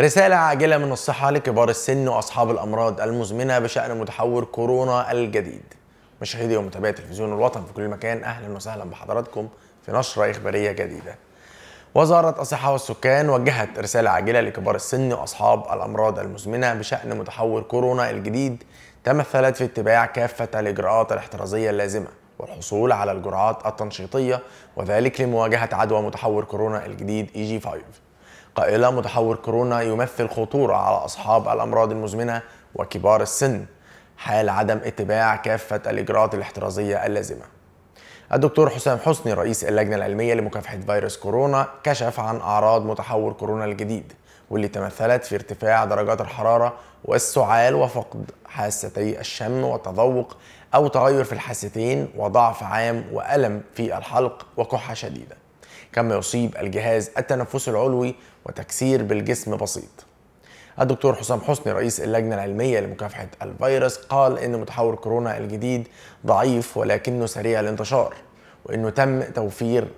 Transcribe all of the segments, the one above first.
رسالة عاجلة من الصحة لكبار السن وأصحاب الأمراض المزمنة بشأن متحور كورونا الجديد. مشاهدي ومتابعي تلفزيون الوطن في كل مكان أهلا وسهلا بحضراتكم في نشرة إخبارية جديدة. وزارة الصحة والسكان وجهت رسالة عاجلة لكبار السن وأصحاب الأمراض المزمنة بشأن متحور كورونا الجديد تمثلت في اتباع كافة الإجراءات الاحترازية اللازمة والحصول على الجرعات التنشيطية وذلك لمواجهة عدوى متحور كورونا الجديد eg 5. قائلة متحور كورونا يمثل خطورة على أصحاب الأمراض المزمنة وكبار السن حال عدم اتباع كافة الإجراءات الاحترازية اللازمة الدكتور حسام حسني رئيس اللجنة العلمية لمكافحة فيروس كورونا كشف عن أعراض متحور كورونا الجديد واللي تمثلت في ارتفاع درجات الحرارة والسعال وفقد حاستي الشم والتذوق أو تغير في الحاستين وضعف عام وألم في الحلق وكحة شديدة كما يصيب الجهاز التنفسي العلوي وتكسير بالجسم بسيط الدكتور حسام حسني رئيس اللجنة العلمية لمكافحة الفيروس قال إن متحور كورونا الجديد ضعيف ولكنه سريع الانتشار وإنه تم توفير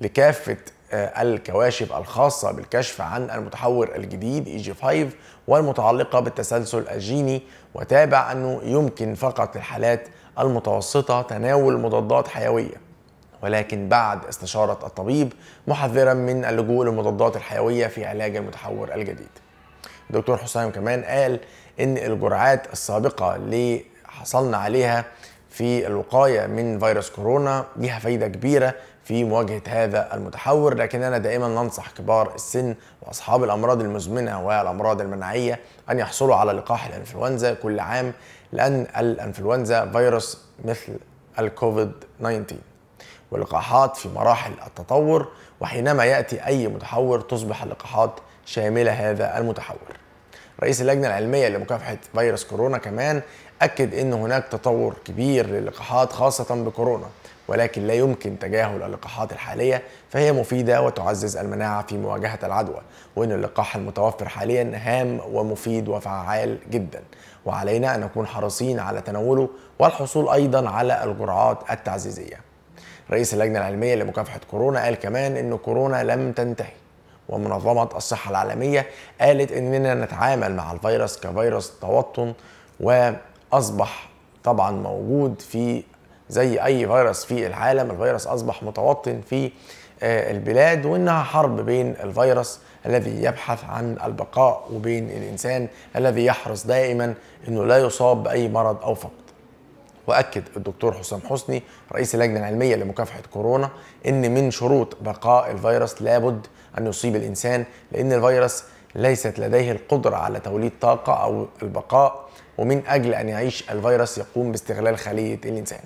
لكافة آه، الكواشف الخاصة بالكشف عن المتحور الجديد اي جي 5 والمتعلقة بالتسلسل الجيني وتابع أنه يمكن فقط للحالات المتوسطة تناول مضادات حيوية ولكن بعد استشارة الطبيب محذرا من اللجوء للمضادات الحيوية في علاج المتحور الجديد دكتور حسام كمان قال ان الجرعات السابقة اللي حصلنا عليها في الوقاية من فيروس كورونا ليها فايدة كبيرة في مواجهة هذا المتحور لكننا دائما ننصح كبار السن وأصحاب الأمراض المزمنة والأمراض المناعية أن يحصلوا على لقاح الإنفلونزا كل عام لأن الإنفلونزا فيروس مثل الكوفيد 19 واللقاحات في مراحل التطور وحينما يأتي أي متحور تصبح اللقاحات شاملة هذا المتحور رئيس اللجنة العلمية لمكافحة فيروس كورونا كمان أكد أن هناك تطور كبير للقاحات خاصة بكورونا ولكن لا يمكن تجاهل اللقاحات الحالية فهي مفيدة وتعزز المناعة في مواجهة العدوى وأن اللقاح المتوفر حاليا هام ومفيد وفعال جدا وعلينا أن نكون حريصين على تناوله والحصول أيضا على الجرعات التعزيزية رئيس اللجنه العلميه لمكافحه كورونا قال كمان ان كورونا لم تنتهي ومنظمه الصحه العالميه قالت اننا نتعامل مع الفيروس كفيروس توطن واصبح طبعا موجود في زي اي فيروس في العالم الفيروس اصبح متوطن في آه، البلاد وانها حرب بين الفيروس الذي يبحث عن البقاء وبين الانسان الذي يحرص دائما انه لا يصاب باي مرض او فقد واكد الدكتور حسام حسني رئيس اللجنه العلميه لمكافحه كورونا ان من شروط بقاء الفيروس لابد ان يصيب الانسان لان الفيروس ليست لديه القدره على توليد طاقه او البقاء ومن اجل ان يعيش الفيروس يقوم باستغلال خليه الانسان.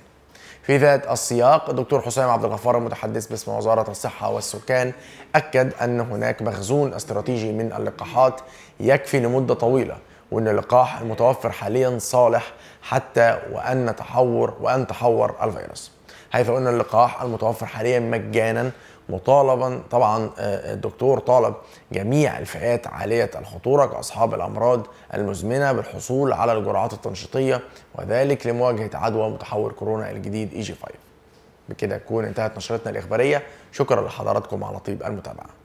في ذات السياق الدكتور حسام عبد الغفار المتحدث باسم وزاره الصحه والسكان اكد ان هناك مخزون استراتيجي من اللقاحات يكفي لمده طويله وان اللقاح المتوفر حاليا صالح حتى وان تحور وان تحور الفيروس حيث ان اللقاح المتوفر حاليا مجانا مطالبا طبعا آه، آه، الدكتور طالب جميع الفئات عاليه الخطوره كاصحاب الامراض المزمنه بالحصول على الجرعات التنشيطيه وذلك لمواجهه عدوى متحور كورونا الجديد اي جي 5 بكده تكون انتهت نشرتنا الاخباريه شكرا لحضراتكم على طيب المتابعه